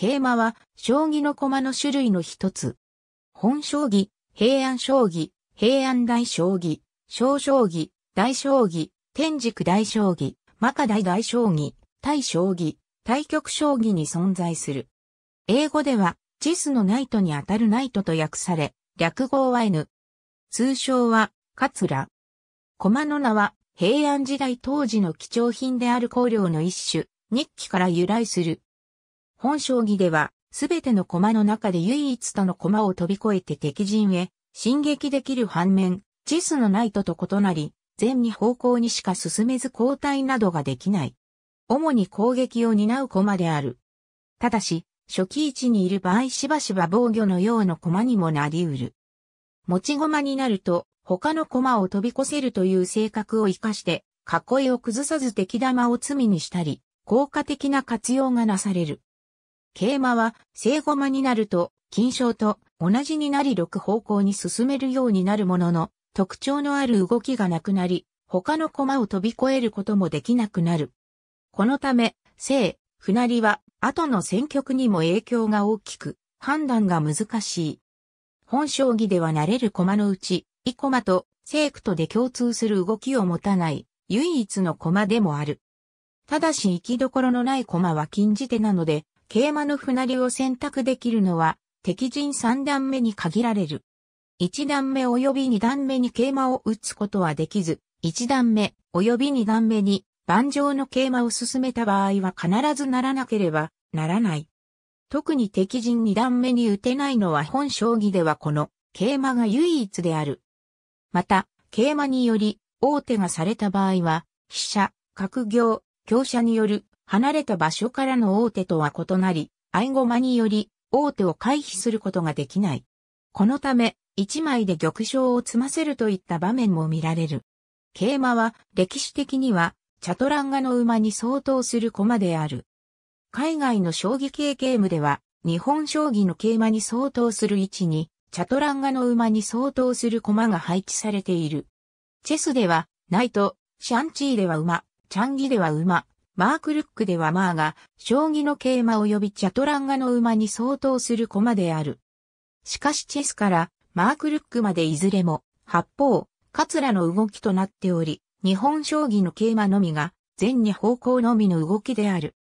桂馬は、将棋の駒の種類の一つ。本将棋、平安将棋、平安大将棋、小将棋、大将棋、天竺大将棋、マカ大大将棋、対将棋、対局将棋に存在する。英語では、チェスのナイトにあたるナイトと訳され、略語は N。通称は、カツラ。駒の名は、平安時代当時の貴重品である香料の一種、日記から由来する。本将棋では、すべての駒の中で唯一との駒を飛び越えて敵陣へ進撃できる反面、チェスのナイトと異なり、前に方向にしか進めず交代などができない。主に攻撃を担う駒である。ただし、初期位置にいる場合しばしば防御のような駒にもなり得る。持ち駒になると、他の駒を飛び越せるという性格を活かして、囲いを崩さず敵玉を罪にしたり、効果的な活用がなされる。桂馬は正駒になると金賞と同じになり6方向に進めるようになるものの、特徴のある動きがなくなり、他の駒を飛び越えることもできなくなる。このため、正、不成は、後の戦局にも影響が大きく、判断が難しい。本将棋では慣れる駒のうち、イ駒と正区とで共通する動きを持たない、唯一の駒でもある。ただし生きどころのない駒は禁じ手なので、桂馬の船流を選択できるのは、敵陣三段目に限られる。一段目及び二段目に桂馬を打つことはできず、一段目及び二段目に盤上の桂馬を進めた場合は必ずならなければならない。特に敵陣二段目に打てないのは本将棋ではこの桂馬が唯一である。また、桂馬により王手がされた場合は、飛車、角行、強者による離れた場所からの大手とは異なり、合駒により、大手を回避することができない。このため、一枚で玉将を積ませるといった場面も見られる。桂馬は、歴史的には、チャトランガの馬に相当する駒である。海外の将棋系ゲームでは、日本将棋の桂馬に相当する位置に、チャトランガの馬に相当する駒が配置されている。チェスでは、ナイト、シャンチーでは馬、チャンギでは馬、マークルックではマーが、将棋の桂馬及びチャトランガの馬に相当する駒である。しかしチェスからマークルックまでいずれも、八方、カツラの動きとなっており、日本将棋の桂馬のみが、全に方向のみの動きである。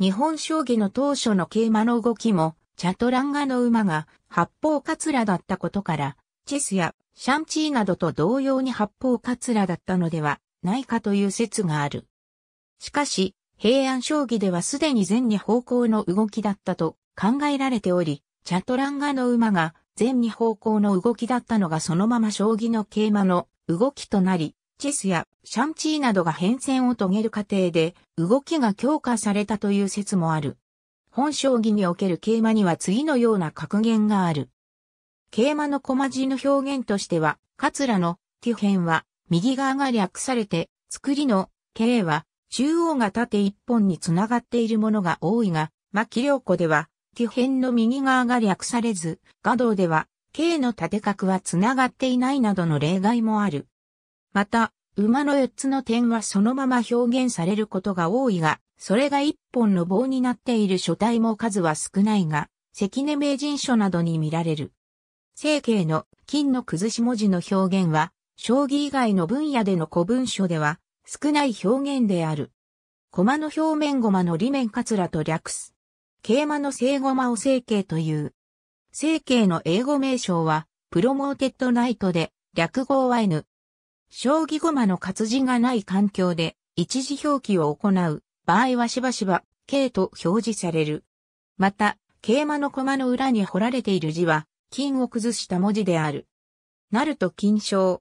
日本将棋の当初の桂馬の動きも、チャトランガの馬が八方カツラだったことから、チェスやシャンチーなどと同様に八方カツラだったのではないかという説がある。しかし、平安将棋ではすでに前に方向の動きだったと考えられており、チャトランガの馬が前に方向の動きだったのがそのまま将棋の桂馬の動きとなり、チェスやシャンチーなどが変遷を遂げる過程で動きが強化されたという説もある。本将棋における桂馬には次のような格言がある。桂馬の駒字の表現としては、桂の手編は右側が略されて、作りの桂は中央が縦一本につながっているものが多いが、牧良子では、基辺の右側が略されず、画道では、径の縦角はつながっていないなどの例外もある。また、馬の四つの点はそのまま表現されることが多いが、それが一本の棒になっている書体も数は少ないが、関根名人書などに見られる。成形の金の崩し文字の表現は、将棋以外の分野での古文書では少ない表現である。駒の表面駒の裏面カツラと略す。桂馬の正駒を正形という。正形の英語名称は、プロモーテッドナイトで、略語は N。将棋駒の活字がない環境で、一時表記を行う場合はしばしば、K と表示される。また、桂馬の駒の裏に彫られている字は、金を崩した文字である。なると金賞。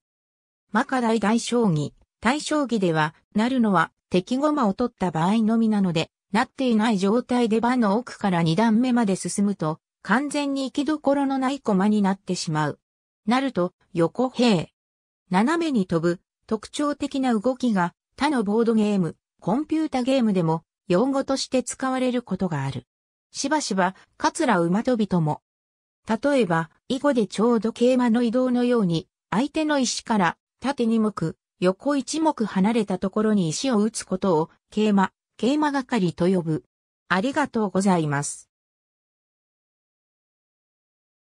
マカ大大将棋。対象儀では、なるのは敵駒を取った場合のみなので、なっていない状態で場の奥から二段目まで進むと、完全に行きどころのない駒になってしまう。なると、横兵。斜めに飛ぶ、特徴的な動きが、他のボードゲーム、コンピュータゲームでも、用語として使われることがある。しばしば、桂馬飛びとも。例えば、囲碁でちょうど桂馬の移動のように、相手の石から、縦に向く、横一目離れたところに石を打つことを、桂馬、桂馬係と呼ぶ。ありがとうございます。